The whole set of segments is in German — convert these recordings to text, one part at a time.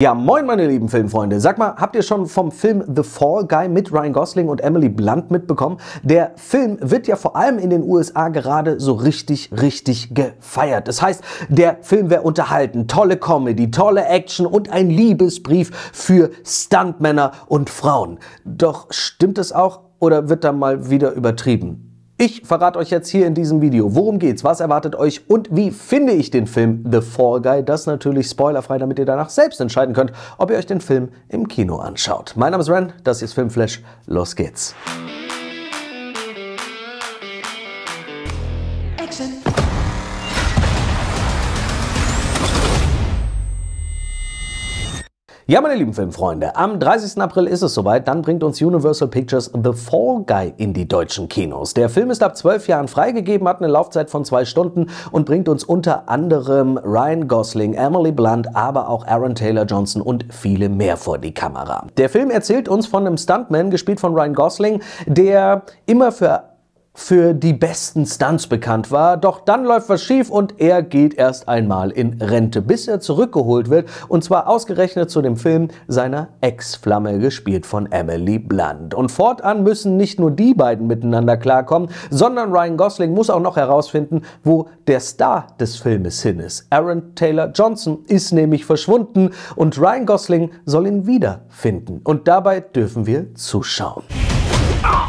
Ja, moin meine lieben Filmfreunde. Sag mal, habt ihr schon vom Film The Fall Guy mit Ryan Gosling und Emily Blunt mitbekommen? Der Film wird ja vor allem in den USA gerade so richtig, richtig gefeiert. Das heißt, der Film wäre unterhalten. Tolle Comedy, tolle Action und ein Liebesbrief für Stuntmänner und Frauen. Doch stimmt es auch oder wird da mal wieder übertrieben? Ich verrate euch jetzt hier in diesem Video, worum geht's, was erwartet euch und wie finde ich den Film The Fall Guy. Das natürlich spoilerfrei, damit ihr danach selbst entscheiden könnt, ob ihr euch den Film im Kino anschaut. Mein Name ist Ren, das ist Filmflash. Los geht's. Ja, meine lieben Filmfreunde, am 30. April ist es soweit, dann bringt uns Universal Pictures The Fall Guy in die deutschen Kinos. Der Film ist ab zwölf Jahren freigegeben, hat eine Laufzeit von zwei Stunden und bringt uns unter anderem Ryan Gosling, Emily Blunt, aber auch Aaron Taylor Johnson und viele mehr vor die Kamera. Der Film erzählt uns von einem Stuntman, gespielt von Ryan Gosling, der immer für für die besten Stunts bekannt war. Doch dann läuft was schief und er geht erst einmal in Rente, bis er zurückgeholt wird. Und zwar ausgerechnet zu dem Film seiner Ex-Flamme, gespielt von Emily Blunt. Und fortan müssen nicht nur die beiden miteinander klarkommen, sondern Ryan Gosling muss auch noch herausfinden, wo der Star des Filmes hin ist. Aaron Taylor Johnson ist nämlich verschwunden und Ryan Gosling soll ihn wiederfinden. Und dabei dürfen wir zuschauen. Ah!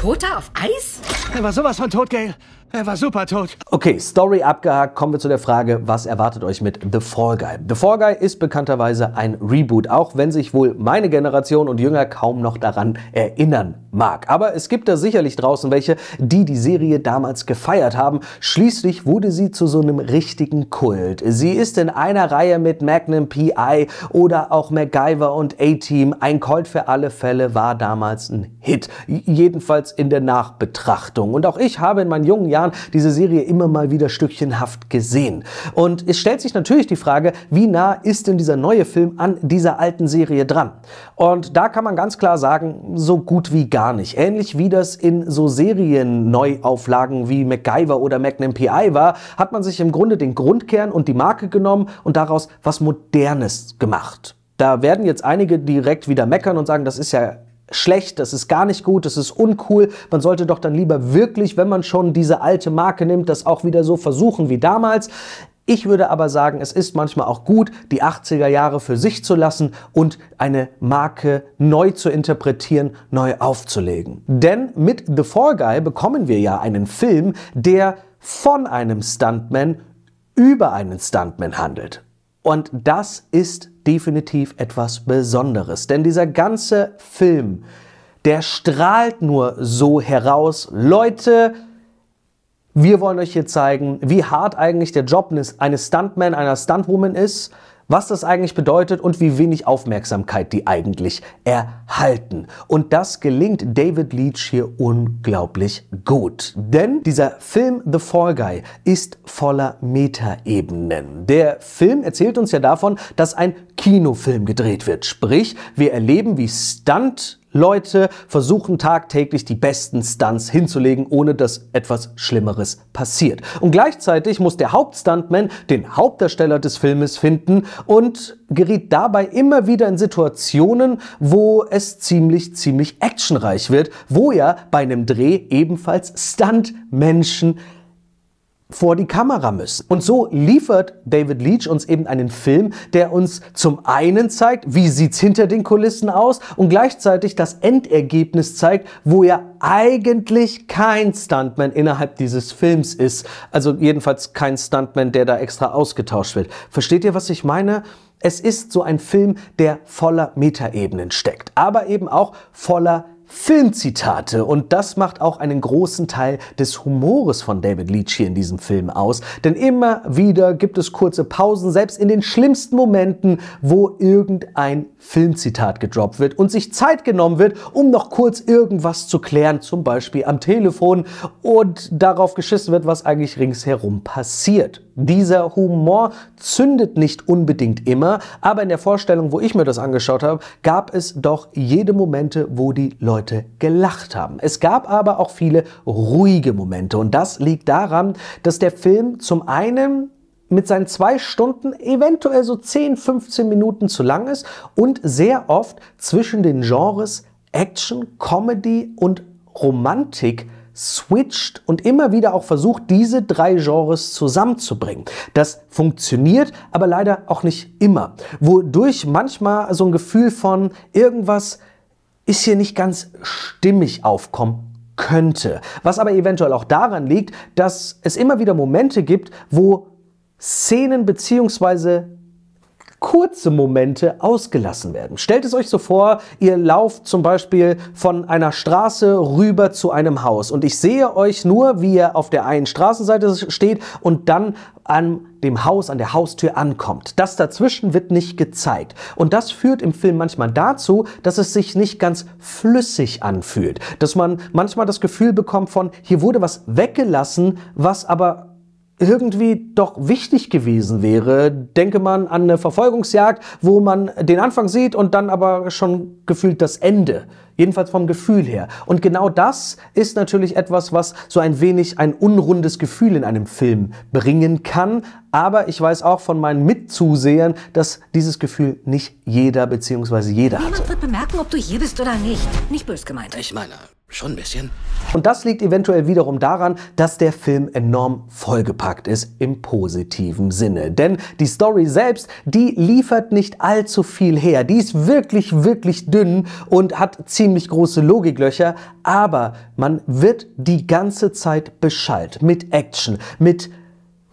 Toter auf Eis? Er war sowas von tot, Gail. Er war super tot. Okay, Story abgehakt. Kommen wir zu der Frage, was erwartet euch mit The Fall Guy? The Fall Guy ist bekannterweise ein Reboot, auch wenn sich wohl meine Generation und Jünger kaum noch daran erinnern mag. Aber es gibt da sicherlich draußen welche, die die Serie damals gefeiert haben. Schließlich wurde sie zu so einem richtigen Kult. Sie ist in einer Reihe mit Magnum PI oder auch MacGyver und A-Team. Ein Colt für alle Fälle war damals ein Hit. Jedenfalls in der Nachbetrachtung. Und auch ich habe in meinen jungen Jahren Jahren diese Serie immer mal wieder stückchenhaft gesehen. Und es stellt sich natürlich die Frage, wie nah ist denn dieser neue Film an dieser alten Serie dran? Und da kann man ganz klar sagen, so gut wie gar nicht. Ähnlich wie das in so Serienneuauflagen wie MacGyver oder Magnum PI war, hat man sich im Grunde den Grundkern und die Marke genommen und daraus was Modernes gemacht. Da werden jetzt einige direkt wieder meckern und sagen, das ist ja schlecht, das ist gar nicht gut, das ist uncool. Man sollte doch dann lieber wirklich, wenn man schon diese alte Marke nimmt, das auch wieder so versuchen wie damals. Ich würde aber sagen, es ist manchmal auch gut, die 80er Jahre für sich zu lassen und eine Marke neu zu interpretieren, neu aufzulegen. Denn mit The Fall Guy bekommen wir ja einen Film, der von einem Stuntman über einen Stuntman handelt. Und das ist definitiv etwas Besonderes. Denn dieser ganze Film, der strahlt nur so heraus. Leute, wir wollen euch hier zeigen, wie hart eigentlich der Job eines Stuntman, einer Stuntwoman ist, was das eigentlich bedeutet und wie wenig Aufmerksamkeit die eigentlich erhalten. Und das gelingt David Leach hier unglaublich gut. Denn dieser Film The Fall Guy ist voller Metaebenen. Der Film erzählt uns ja davon, dass ein Kinofilm gedreht wird. Sprich, wir erleben, wie Stunt Leute versuchen tagtäglich die besten Stunts hinzulegen, ohne dass etwas Schlimmeres passiert. Und gleichzeitig muss der Hauptstuntman den Hauptdarsteller des Filmes finden und geriet dabei immer wieder in Situationen, wo es ziemlich, ziemlich actionreich wird, wo ja bei einem Dreh ebenfalls Stuntmenschen vor die Kamera müssen. Und so liefert David Leach uns eben einen Film, der uns zum einen zeigt, wie sieht's hinter den Kulissen aus und gleichzeitig das Endergebnis zeigt, wo er eigentlich kein Stuntman innerhalb dieses Films ist. Also jedenfalls kein Stuntman, der da extra ausgetauscht wird. Versteht ihr, was ich meine? Es ist so ein Film, der voller Metaebenen steckt, aber eben auch voller Filmzitate. Und das macht auch einen großen Teil des Humores von David Leach hier in diesem Film aus. Denn immer wieder gibt es kurze Pausen, selbst in den schlimmsten Momenten, wo irgendein Filmzitat gedroppt wird und sich Zeit genommen wird, um noch kurz irgendwas zu klären, zum Beispiel am Telefon und darauf geschissen wird, was eigentlich ringsherum passiert. Dieser Humor zündet nicht unbedingt immer, aber in der Vorstellung, wo ich mir das angeschaut habe, gab es doch jede Momente, wo die Leute gelacht haben. Es gab aber auch viele ruhige Momente und das liegt daran, dass der Film zum einen mit seinen zwei Stunden eventuell so 10, 15 Minuten zu lang ist und sehr oft zwischen den Genres Action, Comedy und Romantik switcht und immer wieder auch versucht, diese drei Genres zusammenzubringen. Das funktioniert, aber leider auch nicht immer, wodurch manchmal so ein Gefühl von irgendwas ist hier nicht ganz stimmig aufkommen könnte. Was aber eventuell auch daran liegt, dass es immer wieder Momente gibt, wo Szenen bzw. kurze Momente ausgelassen werden. Stellt es euch so vor, ihr lauft zum Beispiel von einer Straße rüber zu einem Haus und ich sehe euch nur, wie ihr auf der einen Straßenseite steht und dann an dem Haus, an der Haustür ankommt. Das dazwischen wird nicht gezeigt. Und das führt im Film manchmal dazu, dass es sich nicht ganz flüssig anfühlt. Dass man manchmal das Gefühl bekommt von, hier wurde was weggelassen, was aber irgendwie doch wichtig gewesen wäre. Denke man an eine Verfolgungsjagd, wo man den Anfang sieht und dann aber schon gefühlt das Ende Jedenfalls vom Gefühl her. Und genau das ist natürlich etwas, was so ein wenig ein unrundes Gefühl in einem Film bringen kann. Aber ich weiß auch von meinen Mitzusehern, dass dieses Gefühl nicht jeder bzw. jeder hat. Niemand wird bemerken, ob du hier bist oder nicht. Nicht bös gemeint. Ich meine, Schon ein bisschen. Und das liegt eventuell wiederum daran, dass der Film enorm vollgepackt ist im positiven Sinne. Denn die Story selbst, die liefert nicht allzu viel her. Die ist wirklich, wirklich dünn und hat ziemlich ziemlich große Logiklöcher, aber man wird die ganze Zeit beschallt mit Action, mit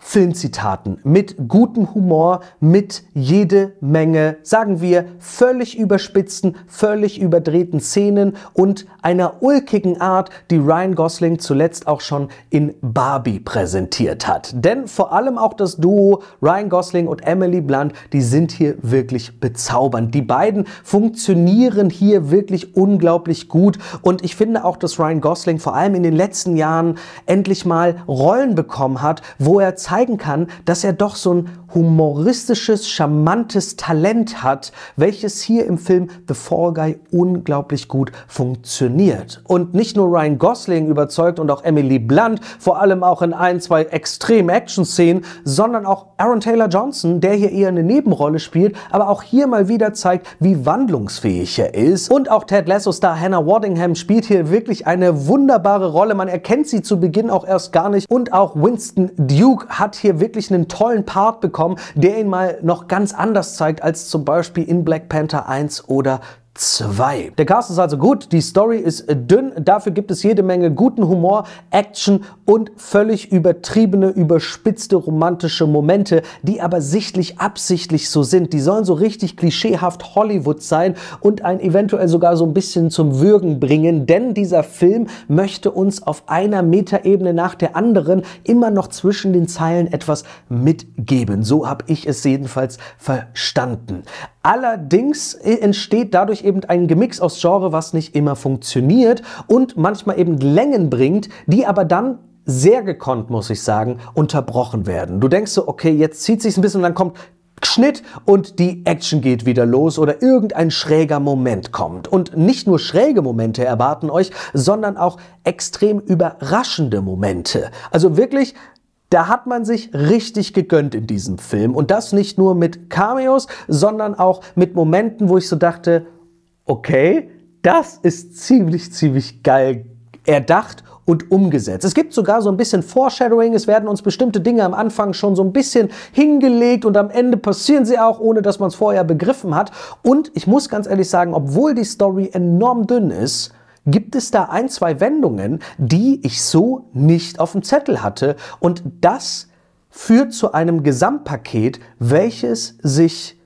Filmzitaten, mit gutem Humor, mit jede Menge, sagen wir, völlig überspitzten, völlig überdrehten Szenen und einer ulkigen Art, die Ryan Gosling zuletzt auch schon in Barbie präsentiert hat. Denn vor allem auch das Duo Ryan Gosling und Emily Blunt, die sind hier wirklich bezaubernd. Die beiden funktionieren hier wirklich unglaublich gut und ich finde auch, dass Ryan Gosling vor allem in den letzten Jahren endlich mal Rollen bekommen hat, wo er zeigt, zeigen kann, dass er doch so ein humoristisches, charmantes Talent hat, welches hier im Film The Fall Guy unglaublich gut funktioniert. Und nicht nur Ryan Gosling überzeugt und auch Emily Blunt, vor allem auch in ein, zwei extrem Action-Szenen, sondern auch Aaron Taylor Johnson, der hier eher eine Nebenrolle spielt, aber auch hier mal wieder zeigt, wie wandlungsfähig er ist. Und auch Ted Lasso-Star Hannah Waddingham spielt hier wirklich eine wunderbare Rolle. Man erkennt sie zu Beginn auch erst gar nicht. Und auch Winston Duke hat hat hier wirklich einen tollen Part bekommen, der ihn mal noch ganz anders zeigt als zum Beispiel in Black Panther 1 oder 2. Der Cast ist also gut, die Story ist dünn, dafür gibt es jede Menge guten Humor, Action und völlig übertriebene, überspitzte romantische Momente, die aber sichtlich absichtlich so sind. Die sollen so richtig klischeehaft Hollywood sein und einen eventuell sogar so ein bisschen zum Würgen bringen, denn dieser Film möchte uns auf einer Metaebene nach der anderen immer noch zwischen den Zeilen etwas mitgeben. So habe ich es jedenfalls verstanden. Allerdings äh, entsteht dadurch eben ein Gemix aus Genre, was nicht immer funktioniert und manchmal eben Längen bringt, die aber dann sehr gekonnt, muss ich sagen, unterbrochen werden. Du denkst so, okay, jetzt zieht sich's ein bisschen und dann kommt Schnitt und die Action geht wieder los oder irgendein schräger Moment kommt. Und nicht nur schräge Momente erwarten euch, sondern auch extrem überraschende Momente. Also wirklich da hat man sich richtig gegönnt in diesem Film. Und das nicht nur mit Cameos, sondern auch mit Momenten, wo ich so dachte, okay, das ist ziemlich, ziemlich geil erdacht und umgesetzt. Es gibt sogar so ein bisschen Foreshadowing, es werden uns bestimmte Dinge am Anfang schon so ein bisschen hingelegt und am Ende passieren sie auch, ohne dass man es vorher begriffen hat. Und ich muss ganz ehrlich sagen, obwohl die Story enorm dünn ist, gibt es da ein, zwei Wendungen, die ich so nicht auf dem Zettel hatte. Und das führt zu einem Gesamtpaket, welches sich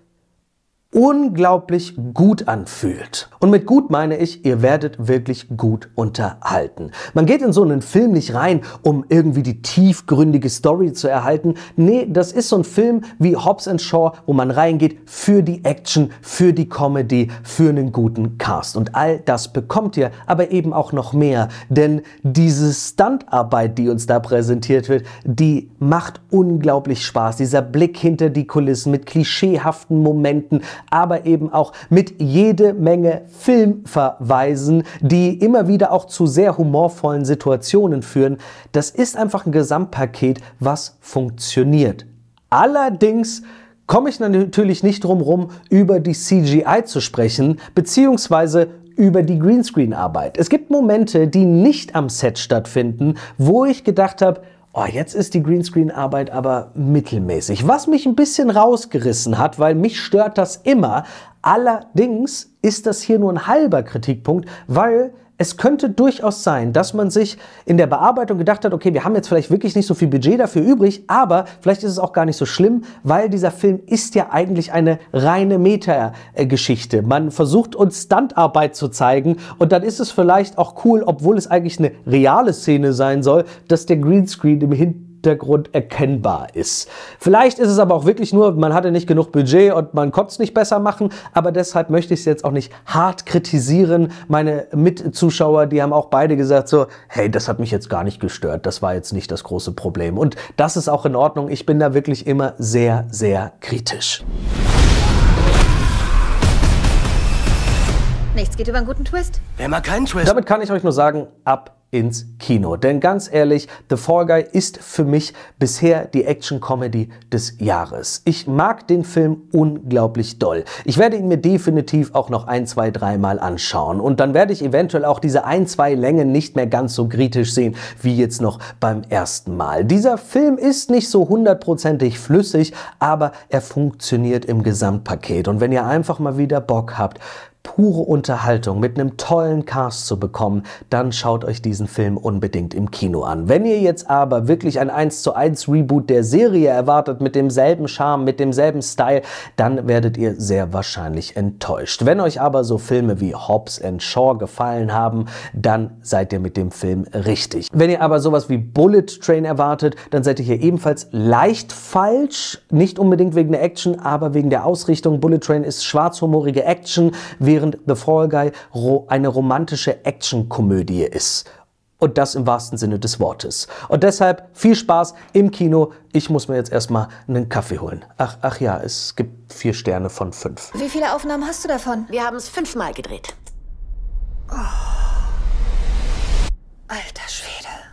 unglaublich gut anfühlt. Und mit gut meine ich, ihr werdet wirklich gut unterhalten. Man geht in so einen Film nicht rein, um irgendwie die tiefgründige Story zu erhalten. Nee, das ist so ein Film wie Hobbs Shaw, wo man reingeht für die Action, für die Comedy, für einen guten Cast. Und all das bekommt ihr, aber eben auch noch mehr. Denn diese Standarbeit, die uns da präsentiert wird, die macht unglaublich Spaß. Dieser Blick hinter die Kulissen mit klischeehaften Momenten, aber eben auch mit jede Menge Filmverweisen, die immer wieder auch zu sehr humorvollen Situationen führen. Das ist einfach ein Gesamtpaket, was funktioniert. Allerdings komme ich natürlich nicht drum rum, über die CGI zu sprechen, beziehungsweise über die Greenscreen-Arbeit. Es gibt Momente, die nicht am Set stattfinden, wo ich gedacht habe, Oh, jetzt ist die Greenscreen-Arbeit aber mittelmäßig. Was mich ein bisschen rausgerissen hat, weil mich stört das immer. Allerdings ist das hier nur ein halber Kritikpunkt, weil es könnte durchaus sein, dass man sich in der Bearbeitung gedacht hat, okay, wir haben jetzt vielleicht wirklich nicht so viel Budget dafür übrig, aber vielleicht ist es auch gar nicht so schlimm, weil dieser Film ist ja eigentlich eine reine Meta-Geschichte. Man versucht uns Standarbeit zu zeigen und dann ist es vielleicht auch cool, obwohl es eigentlich eine reale Szene sein soll, dass der Greenscreen im Hintergrund Hintergrund erkennbar ist. Vielleicht ist es aber auch wirklich nur, man hatte nicht genug Budget und man konnte es nicht besser machen, aber deshalb möchte ich es jetzt auch nicht hart kritisieren. Meine Mitzuschauer, die haben auch beide gesagt so, hey, das hat mich jetzt gar nicht gestört, das war jetzt nicht das große Problem. Und das ist auch in Ordnung, ich bin da wirklich immer sehr, sehr kritisch. Nichts geht über einen guten Twist. Wer mal keinen Twist. Damit kann ich euch nur sagen, ab ins Kino. Denn ganz ehrlich, The Fall Guy ist für mich bisher die Action-Comedy des Jahres. Ich mag den Film unglaublich doll. Ich werde ihn mir definitiv auch noch ein, zwei, dreimal anschauen. Und dann werde ich eventuell auch diese ein, zwei Längen nicht mehr ganz so kritisch sehen, wie jetzt noch beim ersten Mal. Dieser Film ist nicht so hundertprozentig flüssig, aber er funktioniert im Gesamtpaket. Und wenn ihr einfach mal wieder Bock habt, pure Unterhaltung mit einem tollen Cast zu bekommen, dann schaut euch diesen Film unbedingt im Kino an. Wenn ihr jetzt aber wirklich ein 1 zu 1 Reboot der Serie erwartet, mit demselben Charme, mit demselben Style, dann werdet ihr sehr wahrscheinlich enttäuscht. Wenn euch aber so Filme wie Hobbs and Shaw gefallen haben, dann seid ihr mit dem Film richtig. Wenn ihr aber sowas wie Bullet Train erwartet, dann seid ihr hier ebenfalls leicht falsch. Nicht unbedingt wegen der Action, aber wegen der Ausrichtung. Bullet Train ist schwarzhumorige Action. Wie während The Fall Guy eine romantische Actionkomödie ist. Und das im wahrsten Sinne des Wortes. Und deshalb viel Spaß im Kino. Ich muss mir jetzt erstmal einen Kaffee holen. Ach, ach ja, es gibt vier Sterne von fünf. Wie viele Aufnahmen hast du davon? Wir haben es fünfmal gedreht. Oh. Alter Schwede.